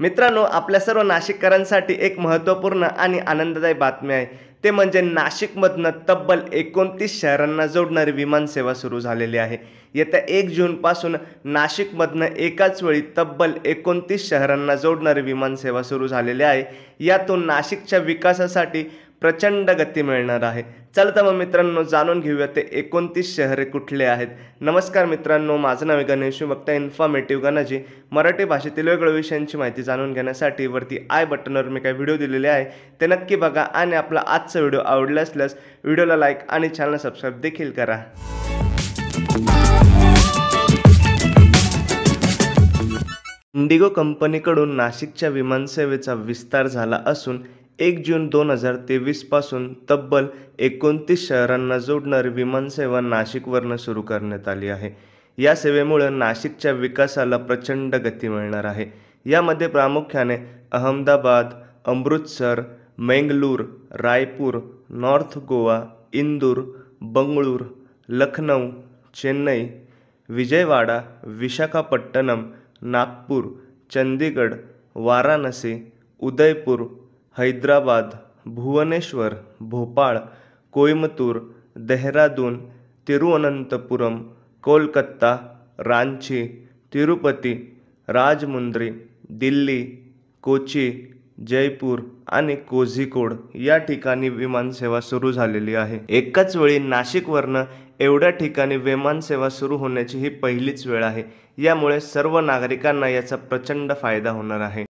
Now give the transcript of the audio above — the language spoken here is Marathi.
मित्रांनो आपल्या सर्व नाशिककरांसाठी एक महत्त्वपूर्ण आणि आनंददायी बातमी आहे ते म्हणजे नाशिकमधनं तब्बल एकोणतीस शहरांना जोडणारी विमानसेवा सुरू झालेली आहे येत्या एक जूनपासून नाशिकमधनं एकाच वेळी तब्बल एकोणतीस शहरांना जोडणारी विमानसेवा सुरू झालेली आहे यातून नाशिकच्या विकासासाठी प्रचंड गती मिळणार आहे चल तर मग मित्रांनो जाणून घेऊया ते एकोणतीस शहरे कुठले आहेत नमस्कार मित्रांनो माझं नाव गणेश वक्ता इन्फॉर्मेटिव्ह गणाजी मराठी भाषेतील वेगवेगळ्या विषयांची माहिती जाणून घेण्यासाठी वरती आय बटनवर मी काही व्हिडिओ दिलेले आहे ते नक्की बघा आणि आपला आजचा व्हिडिओ आवडला असल्यास व्हिडिओला लाईक आणि चॅनल सबस्क्राईब देखील करा इंडिगो कंपनीकडून नाशिकच्या विमानसेवेचा विस्तार झाला असून एक जून दोन हजार तेवीसपासून तब्बल एकोणतीस शहरांना जोडणारी विमानसेवा नाशिकवरनं सुरू करण्यात आली आहे या सेवेमुळे नाशिकच्या विकासाला प्रचंड गती मिळणार आहे यामध्ये प्रामुख्याने अहमदाबाद अमृतसर मेंगलूर रायपूर नॉर्थ गोवा इंदूर बंगळूर लखनऊ चेन्नई विजयवाडा विशाखापट्टणम नागपूर चंदीगड वाराणसी उदयपूर हैदराबाद भुवनेश्वर भोपाळ कोईमतूर देहरादून तिरुअनंतपुरम कोलकत्ता रांची तिरुपती राजमुंद्री दिल्ली कोची जयपूर आणि कोझिकोड या ठिकाणी विमानसेवा सुरू झालेली आहे एकाच वेळी नाशिकवरनं एवढ्या ठिकाणी विमानसेवा सुरू होण्याची ही पहिलीच वेळ आहे यामुळे सर्व नागरिकांना याचा प्रचंड फायदा होणार आहे